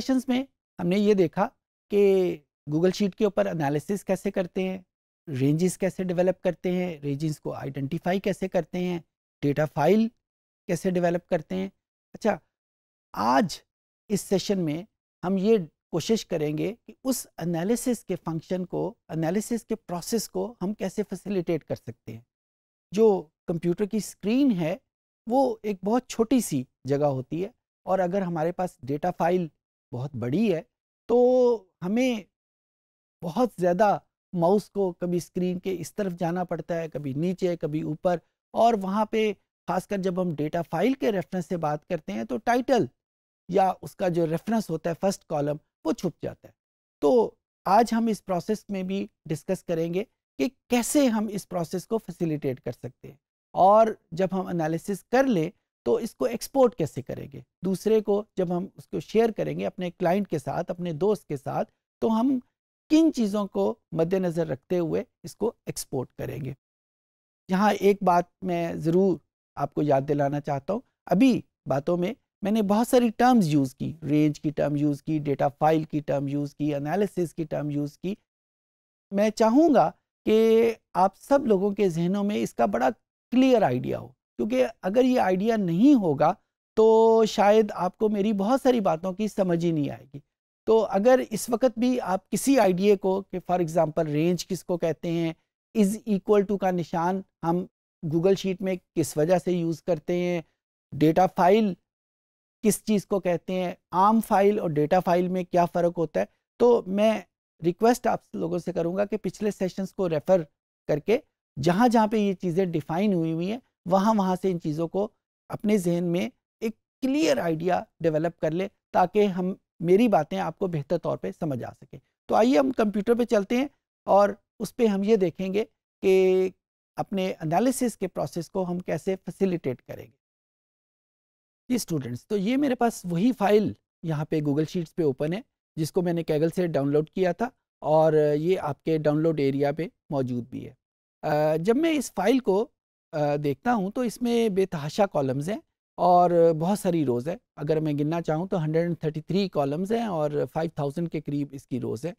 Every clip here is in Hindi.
सेशंस में हमने ये देखा कि गूगल शीट के ऊपर एनालिसिस कैसे करते हैं रेंजेस कैसे डेवलप करते हैं रेंजेस को आइडेंटिफाई कैसे करते हैं डेटा फाइल कैसे डेवलप करते हैं अच्छा आज इस सेशन में हम ये कोशिश करेंगे कि उस एनालिसिस के फंक्शन को एनालिसिस के प्रोसेस को हम कैसे फैसिलिटेट कर सकते हैं जो कंप्यूटर की स्क्रीन है वो एक बहुत छोटी सी जगह होती है और अगर हमारे पास डेटा फाइल बहुत बड़ी है तो हमें बहुत ज़्यादा माउस को कभी स्क्रीन के इस तरफ जाना पड़ता है कभी नीचे कभी ऊपर और वहाँ पे खासकर जब हम डेटा फाइल के रेफरेंस से बात करते हैं तो टाइटल या उसका जो रेफरेंस होता है फर्स्ट कॉलम वो छुप जाता है तो आज हम इस प्रोसेस में भी डिस्कस करेंगे कि कैसे हम इस प्रोसेस को फैसिलिटेट कर सकते हैं और जब हम एनालिसिस कर लें तो इसको एक्सपोर्ट कैसे करेंगे दूसरे को जब हम उसको शेयर करेंगे अपने क्लाइंट के साथ अपने दोस्त के साथ तो हम किन चीज़ों को मद्देनज़र रखते हुए इसको एक्सपोर्ट करेंगे यहाँ एक बात मैं ज़रूर आपको याद दिलाना चाहता हूँ अभी बातों में मैंने बहुत सारी टर्म्स यूज़ की रेंज की टर्म यूज़ की डेटा फाइल की टर्म यूज़ की एनालिसिस की टर्म यूज़ की मैं चाहूँगा कि आप सब लोगों के जहनों में इसका बड़ा क्लियर आइडिया हो क्योंकि अगर ये आइडिया नहीं होगा तो शायद आपको मेरी बहुत सारी बातों की समझ ही नहीं आएगी तो अगर इस वक्त भी आप किसी आइडिए को कि फॉर एग्जांपल रेंज किसको कहते हैं इज़ इक्वल टू का निशान हम गूगल शीट में किस वजह से यूज़ करते हैं डेटा फाइल किस चीज़ को कहते हैं आम फाइल और डेटा फाइल में क्या फ़र्क होता है तो मैं रिक्वेस्ट आप लोगों से करूँगा कि पिछले सेशंस को रेफ़र करके जहाँ जहाँ पे ये चीज़ें डिफ़ाइन हुई हुई हैं वहाँ वहाँ से इन चीज़ों को अपने जहन में एक क्लियर आइडिया डेवलप कर ले ताकि हम मेरी बातें आपको बेहतर तौर पे समझ आ सके तो आइए हम कंप्यूटर पे चलते हैं और उस पर हम ये देखेंगे कि अपने एनालिसिस के प्रोसेस को हम कैसे फैसिलिटेट करेंगे जी स्टूडेंट्स तो ये मेरे पास वही फाइल यहाँ पे गूगल शीट्स पे ओपन है जिसको मैंने कैगल से डाउनलोड किया था और ये आपके डाउनलोड एरिया पे मौजूद भी है जब मैं इस फाइल को देखता हूँ तो इसमें बेतहाशा कॉलम्स हैं और बहुत सारी रोज़ है अगर मैं गिनना चाहूँ तो 133 कॉलम्स हैं और 5000 के करीब इसकी रोज़ है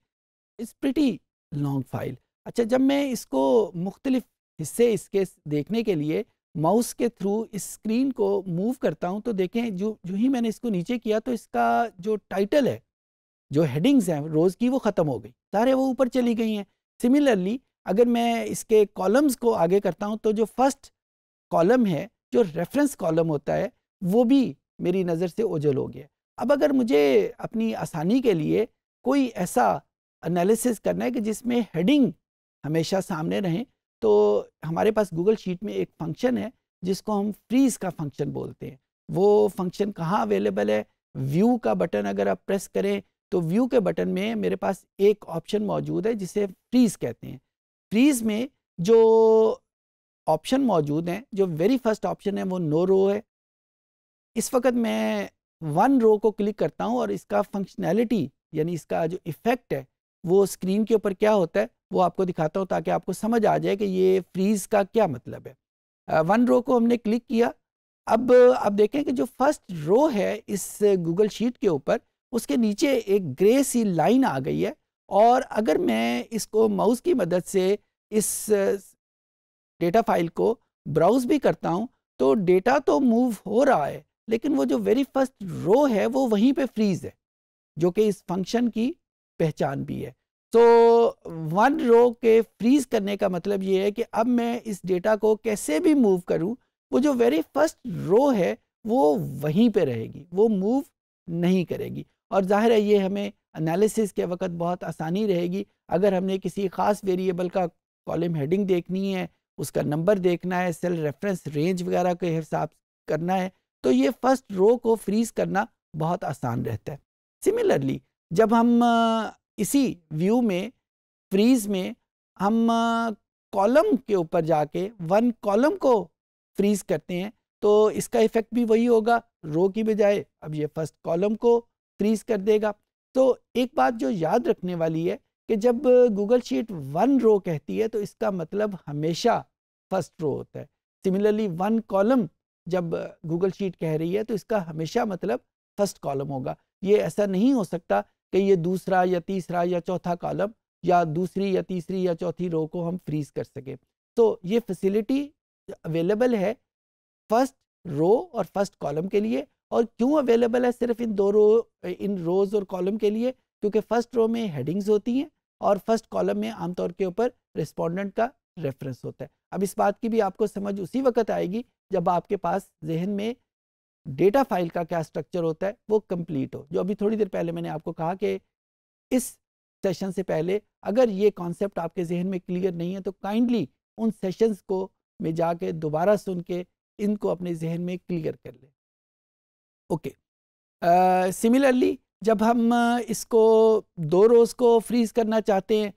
इस प्रिटी लॉन्ग फाइल अच्छा जब मैं इसको मुख्तलिफ हिस्से इसके देखने के लिए माउस के थ्रू इस स्क्रीन को मूव करता हूँ तो देखें जो जो ही मैंने इसको नीचे किया तो इसका जो टाइटल है जो हेडिंग्स हैं रोज़ की वो ख़त्म हो गई सारे वो ऊपर चली गई हैं सिमिलरली अगर मैं इसके कॉलम्स को आगे करता हूँ तो जो फर्स्ट कॉलम है जो रेफरेंस कॉलम होता है वो भी मेरी नज़र से ओझल हो गया अब अगर मुझे अपनी आसानी के लिए कोई ऐसा एनालिसिस करना है कि जिसमें हेडिंग हमेशा सामने रहें तो हमारे पास गूगल शीट में एक फंक्शन है जिसको हम फ्रीज का फंक्शन बोलते हैं वो फंक्शन कहाँ अवेलेबल है व्यू का बटन अगर आप प्रेस करें तो व्यू के बटन में मेरे पास एक ऑप्शन मौजूद है जिसे फ्रीज कहते हैं फ्रीज में जो ऑप्शन मौजूद हैं जो वेरी फर्स्ट ऑप्शन है वो नो रो है इस वक्त मैं वन रो को क्लिक करता हूँ और इसका फंक्शनैलिटी यानी इसका जो इफ़ेक्ट है वो स्क्रीन के ऊपर क्या होता है वो आपको दिखाता हूँ ताकि आपको समझ आ जाए कि ये फ्रीज़ का क्या मतलब है वन रो को हमने क्लिक किया अब आप देखें कि जो फर्स्ट रो है इस गूगल शीट के ऊपर उसके नीचे एक ग्रे सी लाइन आ गई है और अगर मैं इसको माउस की मदद से इस डेटा फाइल को ब्राउज़ भी करता हूँ तो डेटा तो मूव हो रहा है लेकिन वो जो वेरी फर्स्ट रो है वो वहीं पे फ्रीज है जो कि इस फंक्शन की पहचान भी है तो वन रो के फ्रीज करने का मतलब ये है कि अब मैं इस डेटा को कैसे भी मूव करूँ वो जो वेरी फर्स्ट रो है वो वहीं पे रहेगी वो मूव नहीं करेगी और जाहिर है ये हमें एनालिसिस के वक्त बहुत आसानी रहेगी अगर हमने किसी ख़ास वेरिएबल का कॉलम हेडिंग देखनी है उसका नंबर देखना है सेल रेफरेंस रेंज वगैरह के हिसाब करना है तो ये फर्स्ट रो को फ्रीज करना बहुत आसान रहता है सिमिलरली जब हम इसी व्यू में फ्रीज में हम कॉलम के ऊपर जाके वन कॉलम को फ्रीज करते हैं तो इसका इफेक्ट भी वही होगा रो की बजाय अब ये फर्स्ट कॉलम को फ्रीज कर देगा तो एक बात जो याद रखने वाली है कि जब गूगल शीट वन रो कहती है तो इसका मतलब हमेशा फर्स्ट रो होता है सिमिलरली वन कॉलम जब गूगल शीट कह रही है तो इसका हमेशा मतलब फर्स्ट कॉलम होगा ये ऐसा नहीं हो सकता कि ये दूसरा या तीसरा या चौथा कॉलम या दूसरी या तीसरी या चौथी रो को हम फ्रीज कर सकें तो ये फैसिलिटी अवेलेबल है फर्स्ट रो और फर्स्ट कॉलम के लिए और क्यों अवेलेबल है सिर्फ इन दो रो इन रोज़ और कॉलम के लिए क्योंकि फ़र्स्ट रो में हेडिंग्स होती हैं और फर्स्ट कॉलम में आमतौर के ऊपर रिस्पोंडेंट का रेफरेंस होता है अब इस बात की भी आपको समझ उसी वक्त आएगी जब आपके पास जहन में डेटा फाइल का क्या स्ट्रक्चर होता है वो कंप्लीट हो जो अभी थोड़ी देर पहले मैंने आपको कहा कि इस सेशन से पहले अगर ये कॉन्सेप्ट आपके जहन में क्लियर नहीं है तो काइंडली उन सेशंस को में जाके दोबारा सुन के इनको अपने जहन में क्लियर कर लें ओके सिमिलरली जब हम इसको दो रोज़ को फ्रीज़ करना चाहते हैं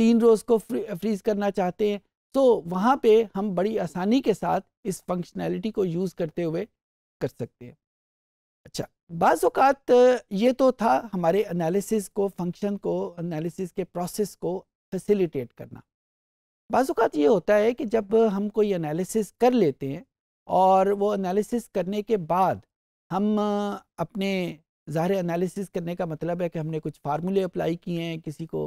तीन रोज़ को फ्रीज़ करना चाहते हैं तो वहाँ पे हम बड़ी आसानी के साथ इस फंक्शनैलिटी को यूज़ करते हुए कर सकते हैं अच्छा बाज़ात ये तो था हमारे एनालिसिस को फंक्शन को एनालिसिस के प्रोसेस को फैसिलिटेट करना बाज़ात ये होता है कि जब हम कोई एनालिसिस कर लेते हैं और वो एनालिसिस करने के बाद हम अपने ज़ाहिर एनालिसिस करने का मतलब है कि हमने कुछ फार्मूले अप्लाई किए हैं किसी को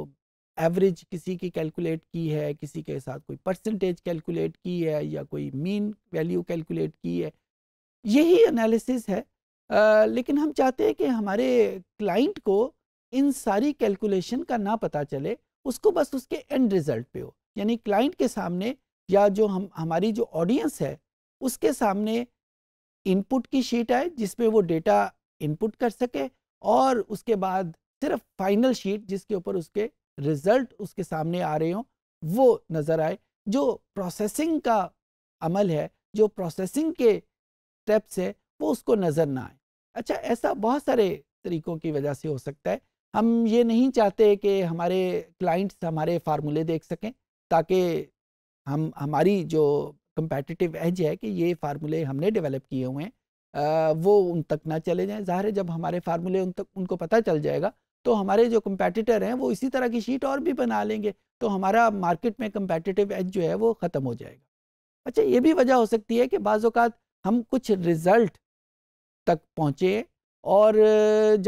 एवरेज किसी की कैलकुलेट की है किसी के साथ कोई परसेंटेज कैलकुलेट की है या कोई मीन वैल्यू कैलकुलेट की है यही एनालिसिस है आ, लेकिन हम चाहते हैं कि हमारे क्लाइंट को इन सारी कैलकुलेशन का ना पता चले उसको बस उसके एंड रिजल्ट पे हो यानी क्लाइंट के सामने या जो हम हमारी जो ऑडियंस है उसके सामने इनपुट की शीट आए जिसमें वो डेटा इनपुट कर सके और उसके बाद सिर्फ फाइनल शीट जिसके ऊपर उसके रिजल्ट उसके सामने आ रहे हों वो नज़र आए जो प्रोसेसिंग का अमल है जो प्रोसेसिंग के स्टेप्स है वो उसको नज़र ना आए अच्छा ऐसा बहुत सारे तरीकों की वजह से हो सकता है हम ये नहीं चाहते कि हमारे क्लाइंट्स हमारे फार्मूले देख सकें ताकि हम हमारी जो कंपेटिटिव एज है कि ये फार्मूले हमने डेवलप किए हुए हैं वो उन तक ना चले जाएं ज़ाहिर है जब हमारे फार्मूले उन तक उनको पता चल जाएगा तो हमारे जो कंपेटिटर हैं वो इसी तरह की शीट और भी बना लेंगे तो हमारा मार्केट में कंपेटिटिव एज जो है वो ख़त्म हो जाएगा अच्छा ये भी वजह हो सकती है कि बाज़ात हम कुछ रिज़ल्ट तक पहुँचे और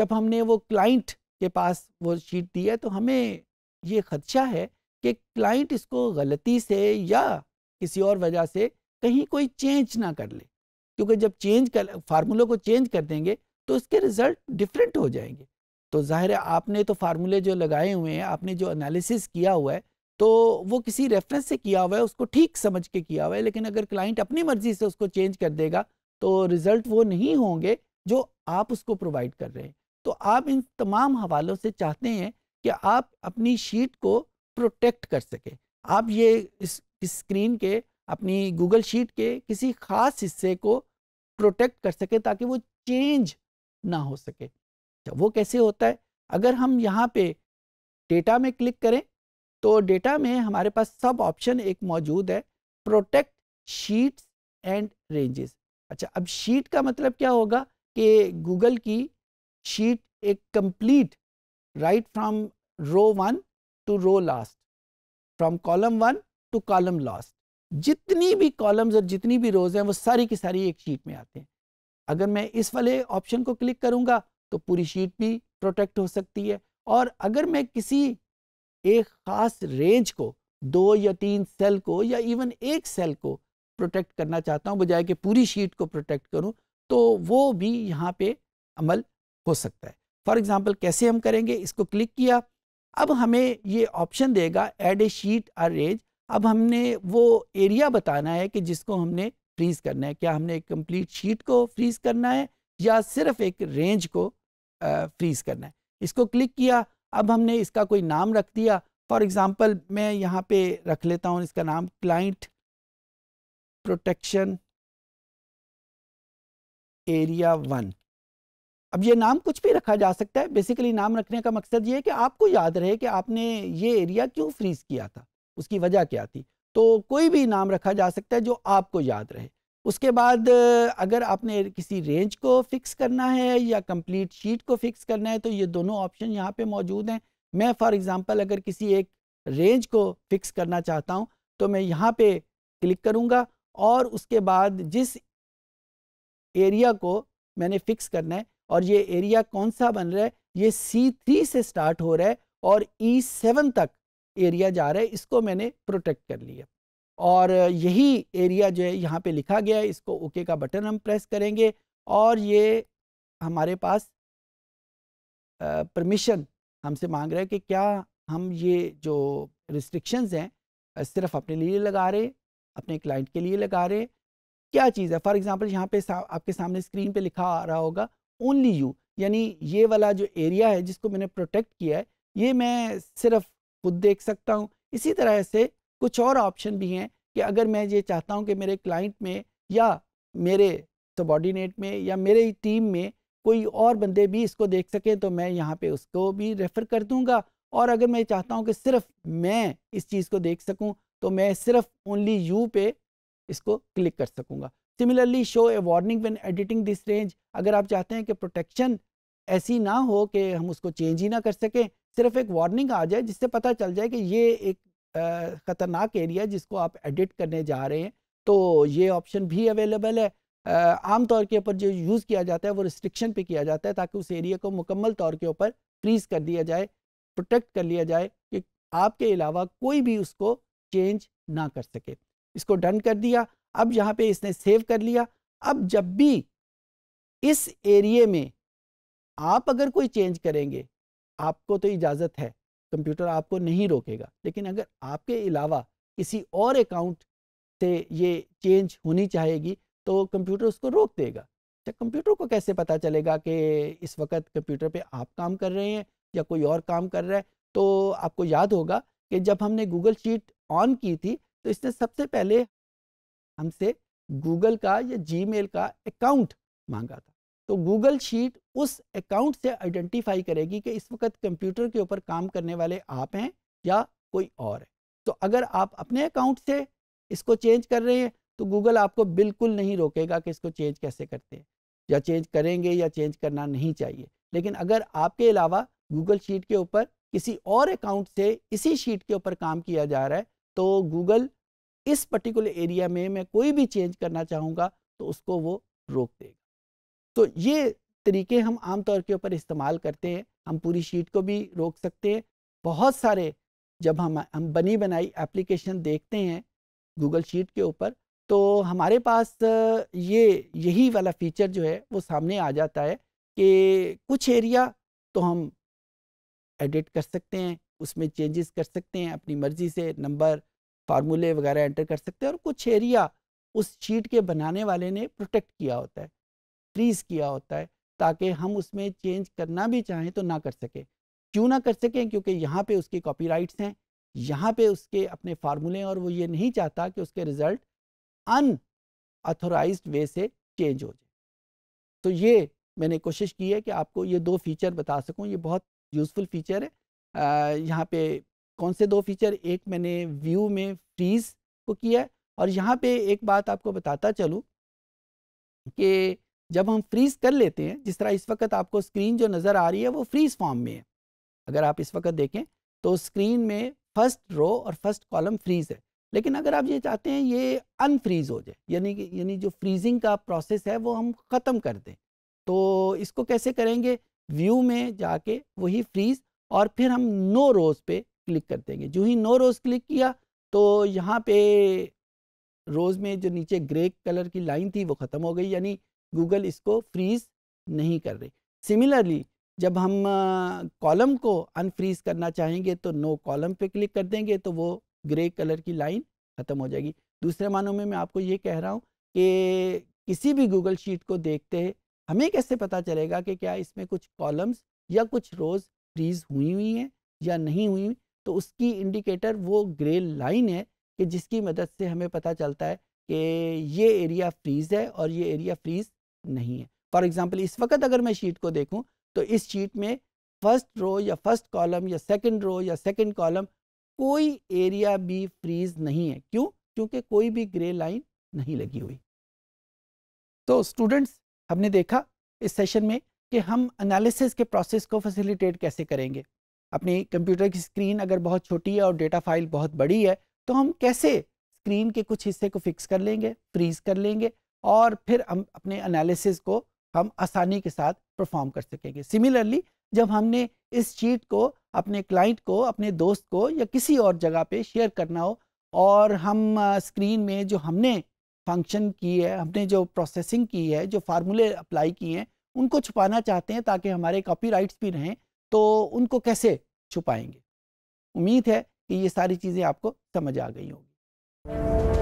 जब हमने वो क्लाइंट के पास वो शीट दी है तो हमें ये खदशा है कि क्लाइंट इसको गलती से या किसी और वजह से कहीं कोई चेंज ना कर ले क्योंकि जब चेंज कर फार्मूलों को चेंज कर देंगे तो इसके रिजल्ट डिफरेंट हो जाएंगे तो ज़ाहिर है आपने तो फार्मूले जो लगाए हुए हैं आपने जो एनालिसिस किया हुआ है तो वो किसी रेफरेंस से किया हुआ है उसको ठीक समझ के किया हुआ है लेकिन अगर क्लाइंट अपनी मर्जी से उसको चेंज कर देगा तो रिजल्ट वो नहीं होंगे जो आप उसको प्रोवाइड कर रहे हैं तो आप इन तमाम हवालों से चाहते हैं कि आप अपनी शीट को प्रोटेक्ट कर सकें आप ये इस स्क्रीन के अपनी गूगल शीट के किसी खास हिस्से को प्रोटेक्ट कर सके ताकि वो चेंज ना हो सके अच्छा, वो कैसे होता है अगर हम यहाँ पे डेटा में क्लिक करें तो डेटा में हमारे पास सब ऑप्शन एक मौजूद है प्रोटेक्ट शीट्स एंड रेंजेस अच्छा अब शीट का मतलब क्या होगा कि गूगल की शीट एक complete right from row one to row last from column one to column last जितनी भी कॉलम्स और जितनी भी रोज़ हैं वो सारी की सारी एक शीट में आते हैं अगर मैं इस वाले ऑप्शन को क्लिक करूंगा तो पूरी शीट भी प्रोटेक्ट हो सकती है और अगर मैं किसी एक ख़ास रेंज को दो या तीन सेल को या इवन एक सेल को प्रोटेक्ट करना चाहता हूं बजाय कि पूरी शीट को प्रोटेक्ट करूं तो वो भी यहां पे अमल हो सकता है फॉर एग्ज़ाम्पल कैसे हम करेंगे इसको क्लिक किया अब हमें ये ऑप्शन देगा add a sheet or range अब हमने वो एरिया बताना है कि जिसको हमने फ्रीज करना है क्या हमने एक कंप्लीट शीट को फ्रीज करना है या सिर्फ एक रेंज को फ्रीज करना है इसको क्लिक किया अब हमने इसका कोई नाम रख दिया फॉर एग्ज़ाम्पल मैं यहाँ पे रख लेता हूँ इसका नाम क्लाइंट प्रोटेक्शन एरिया वन अब ये नाम कुछ भी रखा जा सकता है बेसिकली नाम रखने का मकसद ये है कि आपको याद रहे कि आपने ये एरिया क्यों फ्रीज़ किया था उसकी वजह क्या थी तो कोई भी नाम रखा जा सकता है जो आपको याद रहे उसके बाद अगर आपने किसी रेंज को फिक्स करना है या कंप्लीट शीट को फिक्स करना है तो ये दोनों ऑप्शन यहाँ पे मौजूद हैं मैं फॉर एग्जांपल अगर किसी एक रेंज को फिक्स करना चाहता हूँ तो मैं यहाँ पे क्लिक करूँगा और उसके बाद जिस एरिया को मैंने फिक्स करना है और ये एरिया कौन सा बन रहा है ये सी थ्री से स्टार्ट हो रहा है और ई e सेवन तक एरिया जा रहा है इसको मैंने प्रोटेक्ट कर लिया और यही एरिया जो है यहाँ पे लिखा गया है इसको ओके का बटन हम प्रेस करेंगे और ये हमारे पास परमिशन हमसे मांग रहा है कि क्या हम ये जो रिस्ट्रिक्शंस हैं सिर्फ अपने लिए लगा रहे अपने क्लाइंट के लिए लगा रहे क्या चीज़ है फॉर एग्जांपल यहाँ पे सा, आपके सामने स्क्रीन पे लिखा आ रहा होगा ओनली यू यानी ये वाला जो एरिया है जिसको मैंने प्रोटेक्ट किया है ये मैं सिर्फ खुद देख सकता हूँ इसी तरह से कुछ और ऑप्शन भी हैं कि अगर मैं ये चाहता हूँ कि मेरे क्लाइंट में या मेरे सबॉर्डिनेट में या मेरे टीम में कोई और बंदे भी इसको देख सकें तो मैं यहाँ पे उसको भी रेफ़र कर दूँगा और अगर मैं चाहता हूँ कि सिर्फ मैं इस चीज़ को देख सकूँ तो मैं सिर्फ ओनली यू पे इसको क्लिक कर सकूँगा similarly show a warning when editing this range अगर आप चाहते हैं कि प्रोटेक्शन ऐसी ना हो कि हम उसको चेंज ही ना कर सकें सिर्फ एक वार्निंग आ जाए जिससे पता चल जाए कि ये एक ख़तरनाक एरिया जिसको आप एडिट करने जा रहे हैं तो ये ऑप्शन भी अवेलेबल है आम तौर के ऊपर जो यूज़ किया जाता है वो रिस्ट्रिक्शन पे किया जाता है ताकि उस एरिया को मुकम्मल तौर के ऊपर फ्रीज कर दिया जाए प्रोटेक्ट कर लिया जाए कि आपके अलावा कोई भी उसको चेंज ना कर सके इसको डन कर दिया अब यहाँ पे इसने सेव कर लिया अब जब भी इस एरिए में आप अगर कोई चेंज करेंगे आपको तो इजाज़त है कंप्यूटर आपको नहीं रोकेगा लेकिन अगर आपके अलावा किसी और अकाउंट से ये चेंज होनी चाहेगी तो कंप्यूटर उसको रोक देगा अच्छा कंप्यूटर को कैसे पता चलेगा कि इस वक्त कंप्यूटर पे आप काम कर रहे हैं या कोई और काम कर रहा है तो आपको याद होगा कि जब हमने गूगल शीट ऑन की थी तो इसने सबसे पहले हमसे गूगल का या जी का अकाउंट मांगा था तो गूगल शीट उस अकाउंट से आइडेंटिफाई करेगी कि इस वक्त कंप्यूटर के ऊपर काम करने वाले आप हैं या कोई और है तो अगर आप अपने अकाउंट से इसको चेंज कर रहे हैं तो गूगल आपको बिल्कुल नहीं रोकेगा कि इसको चेंज कैसे करते हैं या चेंज करेंगे या चेंज करना नहीं चाहिए लेकिन अगर आपके अलावा गूगल शीट के ऊपर किसी और अकाउंट से इसी शीट के ऊपर काम किया जा रहा है तो गूगल इस पर्टिकुलर एरिया में मैं कोई भी चेंज करना चाहूँगा तो उसको वो रोक देगा तो ये तरीके हम आमतौर के ऊपर इस्तेमाल करते हैं हम पूरी शीट को भी रोक सकते हैं बहुत सारे जब हम हम बनी बनाई एप्लीकेशन देखते हैं गूगल शीट के ऊपर तो हमारे पास ये यही वाला फीचर जो है वो सामने आ जाता है कि कुछ एरिया तो हम एडिट कर सकते हैं उसमें चेंजेस कर सकते हैं अपनी मर्ज़ी से नंबर फार्मूले वगैरह एंटर कर सकते हैं और कुछ एरिया उस शीट के बनाने वाले ने प्रोटेक्ट किया होता है फ्रीज किया होता है ताकि हम उसमें चेंज करना भी चाहें तो ना कर सकें क्यों ना कर सकें क्योंकि यहाँ पे उसके कॉपीराइट्स हैं यहाँ पे उसके अपने फार्मूले और वो ये नहीं चाहता कि उसके रिज़ल्ट अनऑथोराइज वे से चेंज हो जाए तो ये मैंने कोशिश की है कि आपको ये दो फीचर बता सकूँ ये बहुत यूज़फुल फीचर है यहाँ पे कौन से दो फीचर एक मैंने व्यू में फ्रीज को किया है और यहाँ पे एक बात आपको बताता चलूँ कि जब हम फ्रीज कर लेते हैं जिस तरह इस वक्त आपको स्क्रीन जो नज़र आ रही है वो फ्रीज फॉर्म में है अगर आप इस वक्त देखें तो स्क्रीन में फर्स्ट रो और फर्स्ट कॉलम फ्रीज है लेकिन अगर आप ये चाहते हैं ये अनफ्रीज हो जाए यानी कि यानी जो फ्रीजिंग का प्रोसेस है वो हम ख़त्म कर दें तो इसको कैसे करेंगे व्यू में जाके वही फ्रीज और फिर हम नो रोज़ पे क्लिक कर देंगे जो ही नो रोज़ क्लिक किया तो यहाँ पे रोज़ में जो नीचे ग्रे कलर की लाइन थी वो ख़त्म हो गई यानी गूगल इसको फ्रीज नहीं कर रही सिमिलरली जब हम कॉलम को अनफ्रीज करना चाहेंगे तो नो कॉलम पे क्लिक कर देंगे तो वो ग्रे कलर की लाइन ख़त्म हो जाएगी दूसरे मानों में मैं आपको ये कह रहा हूँ कि किसी भी गूगल शीट को देखते हमें कैसे पता चलेगा कि क्या इसमें कुछ कॉलम्स या कुछ रोज़ फ्रीज हुई हुई हैं या नहीं हुई हुई तो उसकी इंडिकेटर वो ग्रे लाइन है कि जिसकी मदद से हमें पता चलता है कि ये एरिया फ्रीज़ है और ये एरिया फ्रीज़ नहीं है फॉर एग्ज़ाम्पल इस वक्त अगर मैं शीट को देखूँ तो इस शीट में फर्स्ट रो या फर्स्ट कॉलम या सेकेंड रो या सेकेंड कॉलम कोई एरिया भी फ्रीज नहीं है क्यों क्योंकि कोई भी ग्रे लाइन नहीं लगी हुई तो स्टूडेंट्स हमने देखा इस सेशन में कि हम एनालिसिस के प्रोसेस को फैसिलिटेट कैसे करेंगे अपनी कंप्यूटर की स्क्रीन अगर बहुत छोटी है और डेटा फाइल बहुत बड़ी है तो हम कैसे स्क्रीन के कुछ हिस्से को फिक्स कर लेंगे फ्रीज कर लेंगे और फिर हम अपने एनालिसिस को हम आसानी के साथ परफॉर्म कर सकेंगे सिमिलरली जब हमने इस चीट को अपने क्लाइंट को अपने दोस्त को या किसी और जगह पे शेयर करना हो और हम स्क्रीन में जो हमने फंक्शन की है हमने जो प्रोसेसिंग की है जो फार्मूले अप्लाई किए हैं उनको छुपाना चाहते हैं ताकि हमारे राइट्स भी रहें तो उनको कैसे छुपाएंगे उम्मीद है कि ये सारी चीज़ें आपको समझ आ गई होंगी